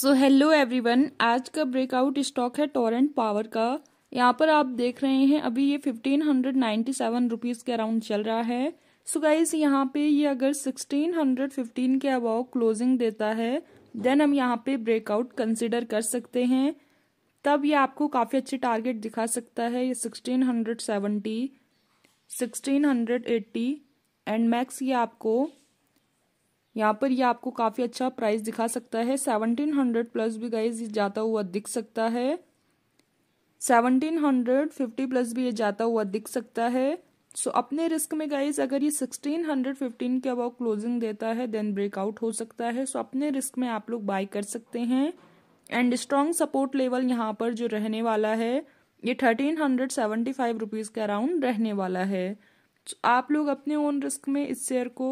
so hello everyone आज का breakout stock है टोरेंट पावर का यहाँ पर आप देख रहे हैं अभी ये fifteen hundred ninety seven rupees के अराउंड चल रहा है सो so गाइज यहाँ पे ये अगर सिक्सटीन हंड्रेड फिफ्टीन के अबाउ क्लोजिंग देता है देन हम यहाँ पे ब्रेकआउट कंसिडर कर सकते हैं तब ये आपको काफ़ी अच्छे टारगेट दिखा सकता है ये sixteen hundred seventy sixteen hundred eighty and max ये आपको यहाँ पर ये आपको काफ़ी अच्छा प्राइस दिखा सकता है सेवनटीन हंड्रेड प्लस भी गाइज ये जाता हुआ दिख सकता है सेवनटीन हंड्रेड फिफ्टी प्लस भी ये जाता हुआ दिख सकता है सो so, अपने रिस्क में गाइज अगर ये सिक्सटीन हंड्रेड फिफ्टीन के अबाउ क्लोजिंग देता है देन ब्रेकआउट हो सकता है सो so, अपने रिस्क में आप लोग बाय कर सकते हैं एंड स्ट्रॉन्ग सपोर्ट लेवल यहाँ पर जो रहने वाला है ये thirteen hundred seventy five rupees के अराउंड रहने वाला है so, आप लोग अपने ओन रिस्क में इस शेयर को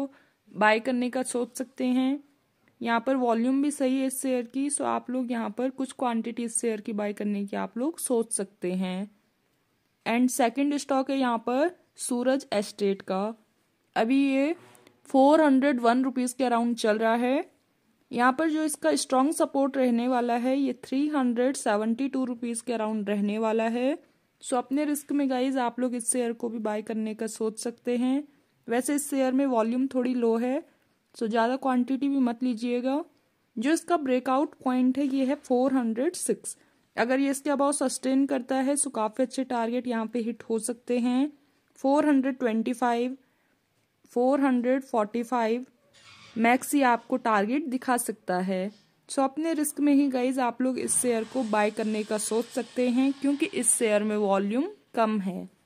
बाय करने का सोच सकते हैं यहाँ पर वॉल्यूम भी सही है इस शेयर की सो तो आप लोग यहाँ पर कुछ क्वांटिटी इस शेयर की बाय करने की आप लोग सोच सकते हैं एंड सेकंड स्टॉक है यहाँ पर सूरज एस्टेट का अभी ये फोर हंड्रेड वन रुपीज़ के अराउंड चल रहा है यहाँ पर जो इसका स्ट्रांग सपोर्ट रहने वाला है ये three hundred seventy two rupees के अराउंड रहने वाला है सो अपने रिस्क में गाइज आप लोग इस शेयर को भी बाय करने का सोच सकते हैं वैसे इस शेयर में वॉल्यूम थोड़ी लो है सो ज़्यादा क्वांटिटी भी मत लीजिएगा जो इसका ब्रेकआउट पॉइंट है ये है फोर हंड्रेड सिक्स अगर ये इसके अबाउ सस्टेन करता है सो काफ़ी अच्छे टारगेट यहाँ पे हिट हो सकते हैं four hundred twenty five four hundred forty five max ही आपको टारगेट दिखा सकता है सो अपने रिस्क में ही गाइज आप लोग इस शेयर को बाय करने का सोच सकते हैं क्योंकि इस शेयर में वॉल्यूम कम है